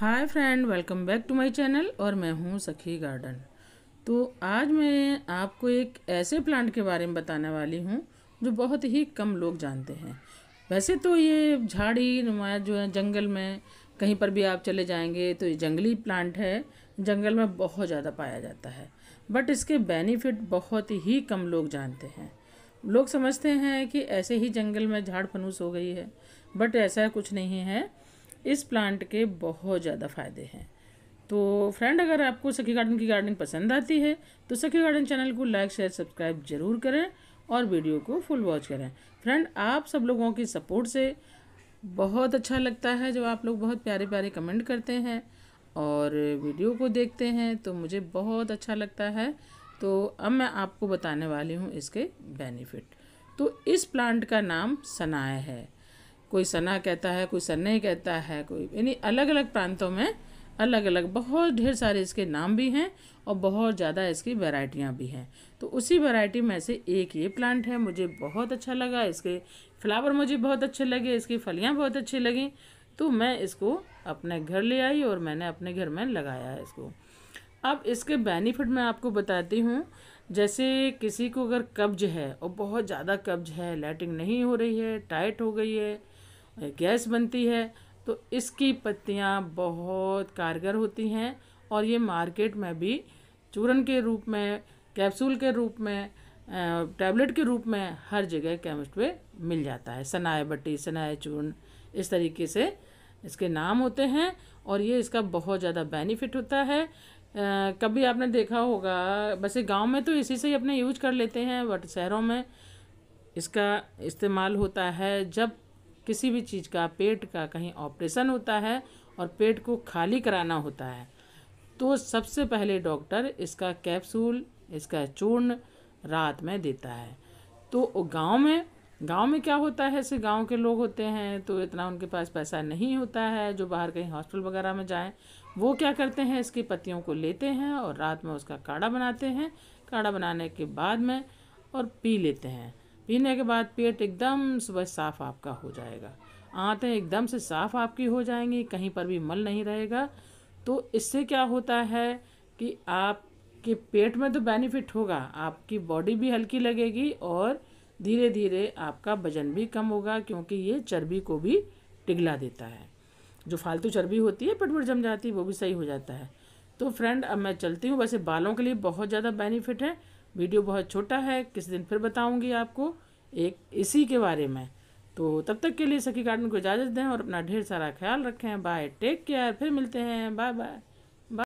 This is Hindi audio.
hi friend welcome back to my channel और मैं हूँ सखी गार्डन तो आज मैं आपको एक ऐसे प्लांट के बारे में बताने वाली हूँ जो बहुत ही कम लोग जानते हैं वैसे तो ये झाड़ी नुमा जो है जंगल में कहीं पर भी आप चले जाएंगे तो ये जंगली प्लांट है जंगल में बहुत ज़्यादा पाया जाता है बट इसके बेनिफिट बहुत ही कम लोग जानते हैं लोग समझते हैं कि ऐसे ही जंगल में झाड़ फनूस हो गई है बट ऐसा कुछ नहीं है इस प्लांट के बहुत ज़्यादा फ़ायदे हैं तो फ्रेंड अगर आपको सखी गार्डन की गार्डनिंग पसंद आती है तो सखी गार्डन चैनल को लाइक शेयर सब्सक्राइब जरूर करें और वीडियो को फुल वॉच करें फ्रेंड आप सब लोगों की सपोर्ट से बहुत अच्छा लगता है जब आप लोग बहुत प्यारे प्यारे कमेंट करते हैं और वीडियो को देखते हैं तो मुझे बहुत अच्छा लगता है तो अब मैं आपको बताने वाली हूँ इसके बेनिफिट तो इस प्लांट का नाम सनाए है कोई सना कहता है कोई सन्ने कहता है कोई यानी अलग अलग प्रांतों में अलग अलग बहुत ढेर सारे इसके नाम भी हैं और बहुत ज़्यादा इसकी वैरायटियाँ भी हैं तो उसी वैरायटी में से एक ये प्लांट है मुझे बहुत अच्छा लगा इसके फ्लावर मुझे बहुत अच्छे लगे इसकी फलियाँ बहुत अच्छी लगी तो मैं इसको अपने घर ले आई और मैंने अपने घर में लगाया है इसको अब इसके बेनिफिट मैं आपको बताती हूँ जैसे किसी को अगर कब्ज है और बहुत ज़्यादा कब्ज है लाइटिंग नहीं हो रही है टाइट हो गई है गैस बनती है तो इसकी पत्तियाँ बहुत कारगर होती हैं और ये मार्केट में भी चूरन के रूप में कैप्सूल के रूप में टैबलेट के रूप में हर जगह केमिस्ट पे मिल जाता है सनाए बट्टी सनाए चूर्ण इस तरीके से इसके नाम होते हैं और ये इसका बहुत ज़्यादा बेनिफिट होता है आ, कभी आपने देखा होगा वैसे गांव में तो इसी से ही अपने यूज कर लेते हैं बट शहरों में इसका इस्तेमाल होता है जब किसी भी चीज़ का पेट का कहीं ऑपरेशन होता है और पेट को खाली कराना होता है तो सबसे पहले डॉक्टर इसका कैप्सूल इसका चूर्ण रात में देता है तो गांव में गांव में क्या होता है ऐसे गांव के लोग होते हैं तो इतना उनके पास पैसा नहीं होता है जो बाहर कहीं हॉस्पिटल वगैरह में जाएं वो क्या करते हैं इसकी पत्तियों को लेते हैं और रात में उसका काढ़ा बनाते हैं काढ़ा बनाने के बाद में और पी लेते हैं पीने के बाद पेट एकदम सुबह साफ आपका हो जाएगा आँतें एकदम से साफ आपकी हो जाएंगी कहीं पर भी मल नहीं रहेगा तो इससे क्या होता है कि आपके पेट में तो बेनिफिट होगा आपकी बॉडी भी हल्की लगेगी और धीरे धीरे आपका वजन भी कम होगा क्योंकि ये चर्बी को भी टिगला देता है जो फालतू चर्बी होती है पटपट जम जाती है वो भी सही हो जाता है तो फ्रेंड अब मैं चलती हूँ वैसे बालों के लिए बहुत ज़्यादा बेनिफिट है वीडियो बहुत छोटा है किस दिन फिर बताऊँगी आपको एक इसी के बारे में तो तब तक के लिए सखी गार्डन को इजाज़त दें और अपना ढेर सारा ख्याल रखें बाय टेक केयर फिर मिलते हैं बाय बाय